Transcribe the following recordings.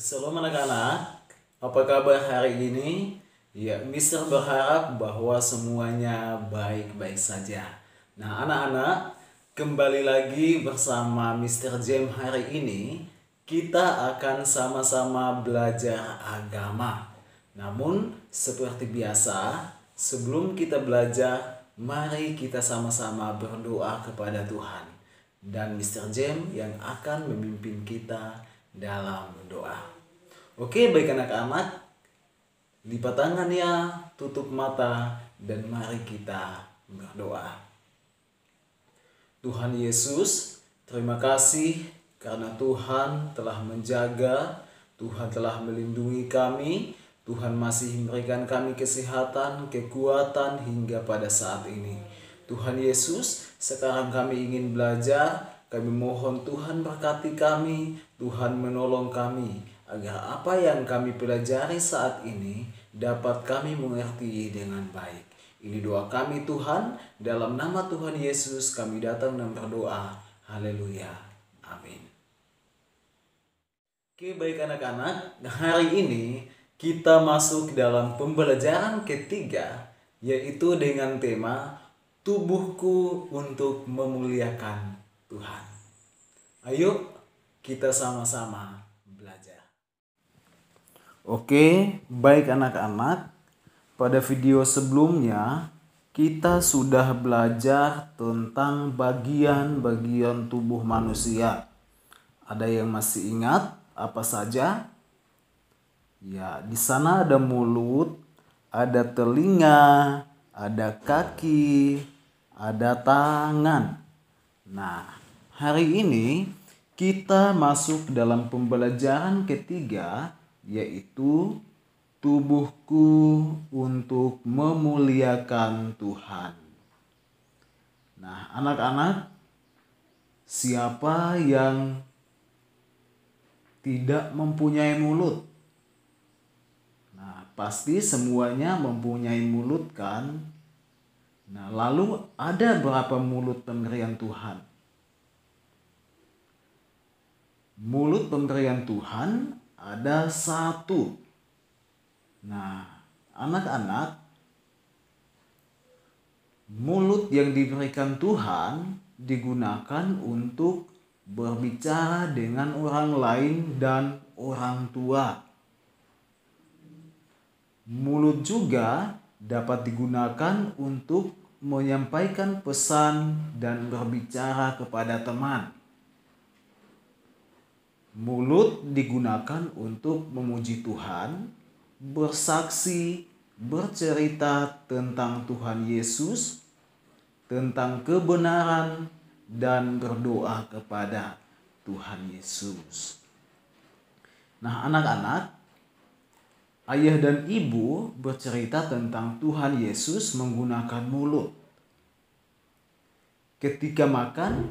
selamat anak-anak, apa kabar hari ini? Ya, Mister berharap bahwa semuanya baik-baik saja. Nah, anak-anak, kembali lagi bersama Mister Jam hari ini, kita akan sama-sama belajar agama. Namun, seperti biasa, sebelum kita belajar, mari kita sama-sama berdoa kepada Tuhan. Dan Mister Jam yang akan memimpin kita dalam doa. Oke, baik anak-anak, lipat tangan ya, tutup mata, dan mari kita berdoa. Tuhan Yesus, terima kasih karena Tuhan telah menjaga, Tuhan telah melindungi kami, Tuhan masih memberikan kami kesehatan, kekuatan hingga pada saat ini. Tuhan Yesus, sekarang kami ingin belajar, kami mohon Tuhan berkati kami, Tuhan menolong kami agar apa yang kami pelajari saat ini dapat kami mengerti dengan baik. Ini doa kami Tuhan, dalam nama Tuhan Yesus kami datang dan berdoa. Haleluya. Amin. Oke baik anak-anak, hari ini kita masuk dalam pembelajaran ketiga yaitu dengan tema tubuhku untuk memuliakan Tuhan. Ayo kita sama-sama Oke, baik anak-anak, pada video sebelumnya kita sudah belajar tentang bagian-bagian tubuh manusia. Ada yang masih ingat apa saja? Ya, di sana ada mulut, ada telinga, ada kaki, ada tangan. Nah, hari ini kita masuk dalam pembelajaran ketiga yaitu tubuhku untuk memuliakan Tuhan. Nah, anak-anak, siapa yang tidak mempunyai mulut? Nah, pasti semuanya mempunyai mulut kan? Nah, lalu ada berapa mulut pemberian Tuhan? Mulut pemberian Tuhan ada satu. Nah, anak-anak, mulut yang diberikan Tuhan digunakan untuk berbicara dengan orang lain dan orang tua. Mulut juga dapat digunakan untuk menyampaikan pesan dan berbicara kepada teman. Mulut digunakan untuk memuji Tuhan, bersaksi, bercerita tentang Tuhan Yesus, tentang kebenaran, dan berdoa kepada Tuhan Yesus. Nah, anak-anak, ayah dan ibu bercerita tentang Tuhan Yesus menggunakan mulut. Ketika makan,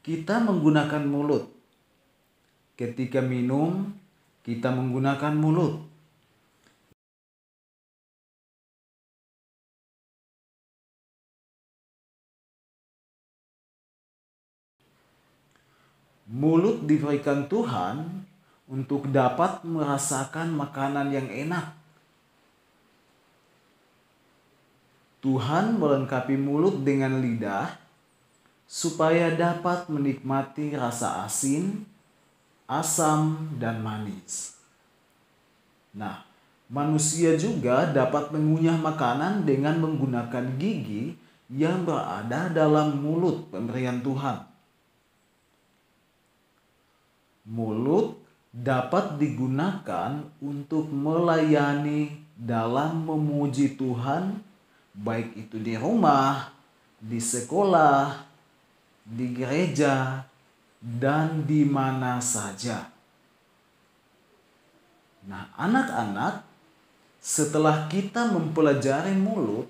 kita menggunakan mulut ketika minum kita menggunakan mulut. Mulut diberikan Tuhan untuk dapat merasakan makanan yang enak. Tuhan melengkapi mulut dengan lidah supaya dapat menikmati rasa asin, asam, dan manis. Nah, manusia juga dapat mengunyah makanan dengan menggunakan gigi yang berada dalam mulut pemberian Tuhan. Mulut dapat digunakan untuk melayani dalam memuji Tuhan, baik itu di rumah, di sekolah, di gereja, dan di mana saja. Nah, anak-anak, setelah kita mempelajari mulut,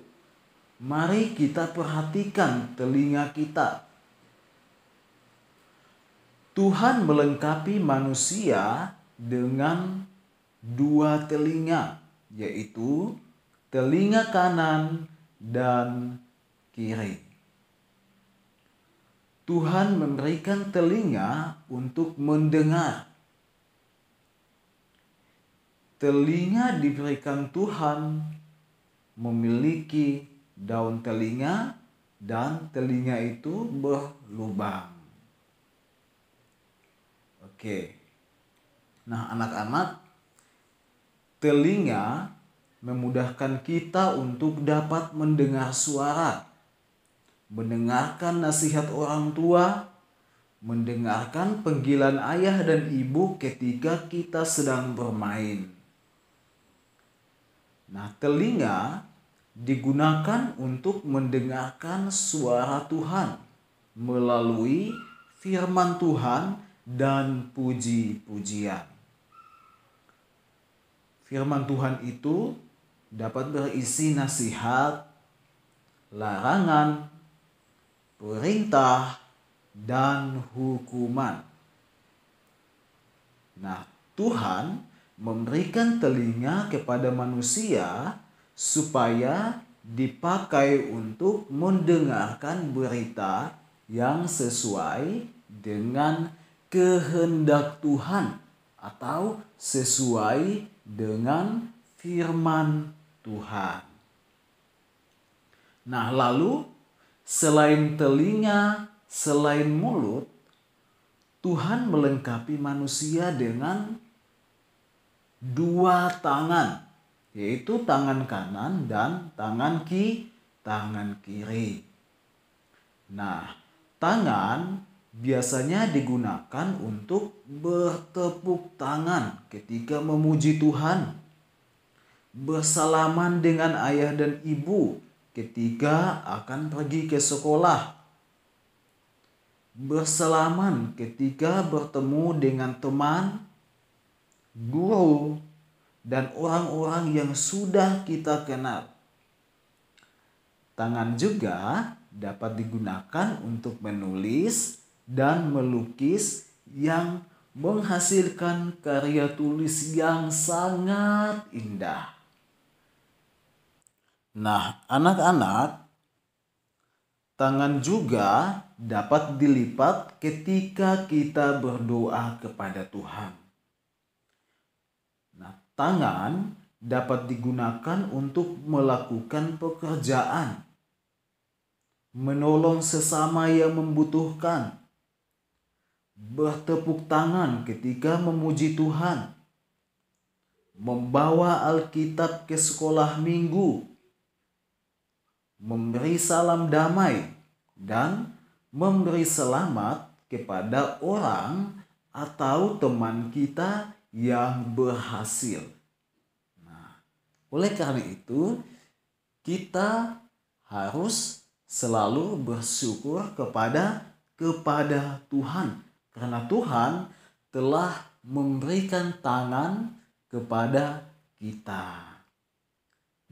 mari kita perhatikan telinga kita. Tuhan melengkapi manusia dengan dua telinga, yaitu telinga kanan dan kiri. Tuhan memberikan telinga untuk mendengar. Telinga diberikan Tuhan memiliki daun telinga dan telinga itu berlubang. Oke. Nah, anak-anak, telinga memudahkan kita untuk dapat mendengar suara mendengarkan nasihat orang tua, mendengarkan penggilan ayah dan ibu ketika kita sedang bermain. Nah, telinga digunakan untuk mendengarkan suara Tuhan melalui firman Tuhan dan puji-pujian. Firman Tuhan itu dapat berisi nasihat, larangan, perintah, dan hukuman. Nah, Tuhan memberikan telinga kepada manusia supaya dipakai untuk mendengarkan berita yang sesuai dengan kehendak Tuhan atau sesuai dengan firman Tuhan. Nah, lalu selain telinga, selain mulut, Tuhan melengkapi manusia dengan dua tangan, yaitu tangan kanan dan tangan ki, tangan kiri. Nah, tangan biasanya digunakan untuk bertepuk tangan ketika memuji Tuhan, bersalaman dengan ayah dan ibu Ketiga, akan pergi ke sekolah. Bersalaman ketika bertemu dengan teman, guru, dan orang-orang yang sudah kita kenal. Tangan juga dapat digunakan untuk menulis dan melukis yang menghasilkan karya tulis yang sangat indah. Nah, anak-anak, tangan juga dapat dilipat ketika kita berdoa kepada Tuhan. Nah, tangan dapat digunakan untuk melakukan pekerjaan, menolong sesama yang membutuhkan, bertepuk tangan ketika memuji Tuhan, membawa Alkitab ke sekolah minggu memberi salam damai, dan memberi selamat kepada orang atau teman kita yang berhasil. Nah, oleh karena itu, kita harus selalu bersyukur kepada kepada Tuhan karena Tuhan telah memberikan tangan kepada kita.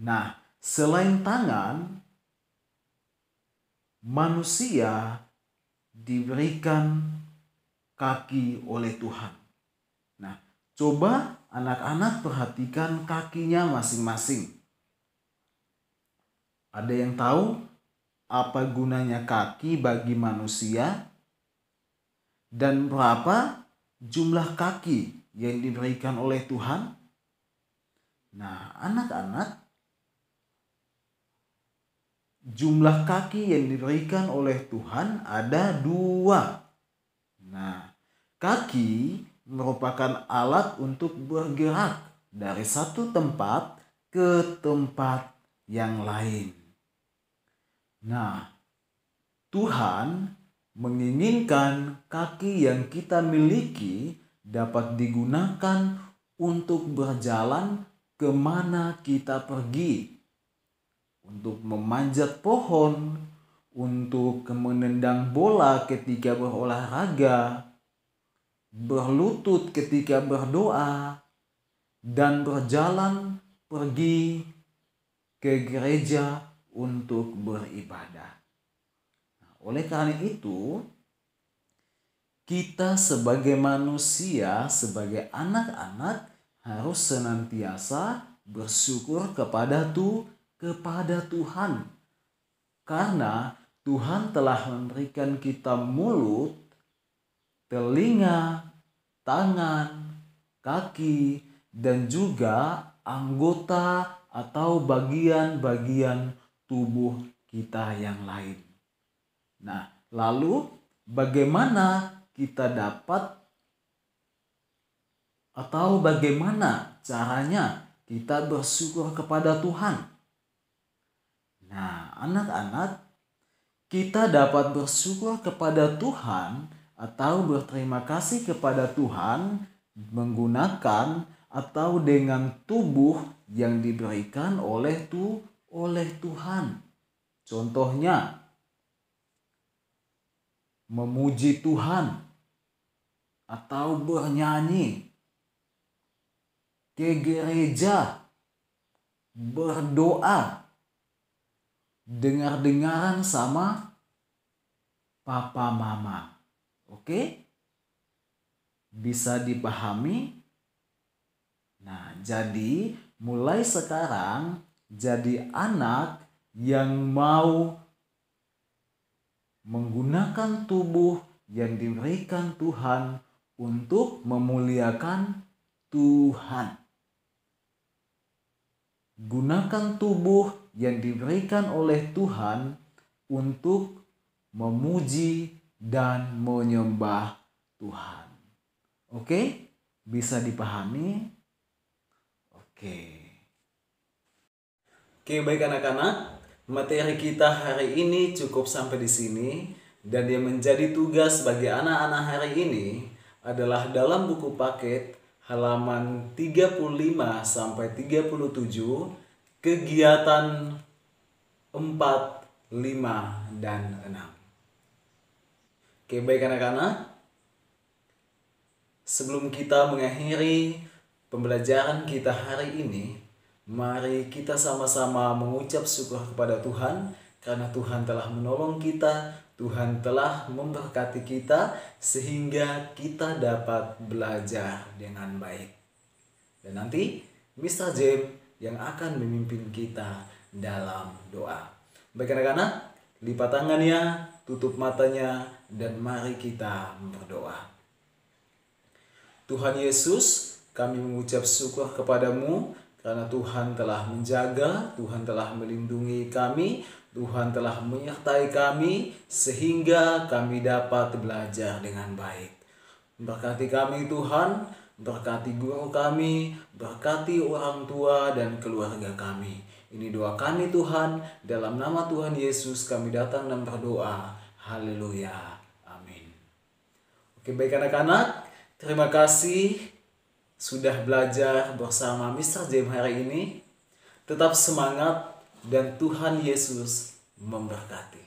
Nah, selain tangan, manusia diberikan kaki oleh Tuhan. Nah, coba anak-anak perhatikan kakinya masing-masing. Ada yang tahu apa gunanya kaki bagi manusia dan berapa jumlah kaki yang diberikan oleh Tuhan? Nah, anak-anak jumlah kaki yang diberikan oleh Tuhan ada dua. Nah, kaki merupakan alat untuk bergerak dari satu tempat ke tempat yang lain. Nah, Tuhan menginginkan kaki yang kita miliki dapat digunakan untuk berjalan kemana kita pergi untuk memanjat pohon, untuk menendang bola ketika berolahraga, berlutut ketika berdoa, dan berjalan pergi ke gereja untuk beribadah. Nah, oleh karena itu, kita sebagai manusia, sebagai anak-anak harus senantiasa bersyukur kepada Tuhan kepada Tuhan. Karena Tuhan telah memberikan kita mulut, telinga, tangan, kaki, dan juga anggota atau bagian-bagian tubuh kita yang lain. Nah, lalu bagaimana kita dapat atau bagaimana caranya kita bersyukur kepada Tuhan? Nah, anak-anak, kita dapat bersyukur kepada Tuhan atau berterima kasih kepada Tuhan menggunakan atau dengan tubuh yang diberikan oleh tu oleh Tuhan. Contohnya memuji Tuhan atau bernyanyi ke gereja berdoa dengar-dengaran sama papa mama. Oke? Bisa dipahami? Nah, jadi mulai sekarang jadi anak yang mau menggunakan tubuh yang diberikan Tuhan untuk memuliakan Tuhan. Gunakan tubuh yang diberikan oleh Tuhan untuk memuji dan menyembah Tuhan. Oke? Bisa dipahami? Oke. Oke, baik anak-anak. Materi kita hari ini cukup sampai di sini dan yang menjadi tugas bagi anak-anak hari ini adalah dalam buku paket halaman 35 sampai 37 kegiatan 4, 5, dan 6. Oke, baik anak-anak. Sebelum kita mengakhiri pembelajaran kita hari ini, mari kita sama-sama mengucap syukur kepada Tuhan karena Tuhan telah menolong kita, Tuhan telah memberkati kita sehingga kita dapat belajar dengan baik. Dan nanti Mr. James yang akan memimpin kita dalam doa. Baik anak-anak, lipat tangannya, tutup matanya, dan mari kita berdoa. Tuhan Yesus, kami mengucap syukur kepadamu karena Tuhan telah menjaga, Tuhan telah melindungi kami, Tuhan telah menyertai kami sehingga kami dapat belajar dengan baik. Berkati kami Tuhan, Berkati guru kami, berkati orang tua dan keluarga kami. Ini doa kami Tuhan, dalam nama Tuhan Yesus kami datang dan berdoa. Haleluya. Amin. Oke baik anak-anak, terima kasih sudah belajar bersama Mr. James hari ini. Tetap semangat dan Tuhan Yesus memberkati.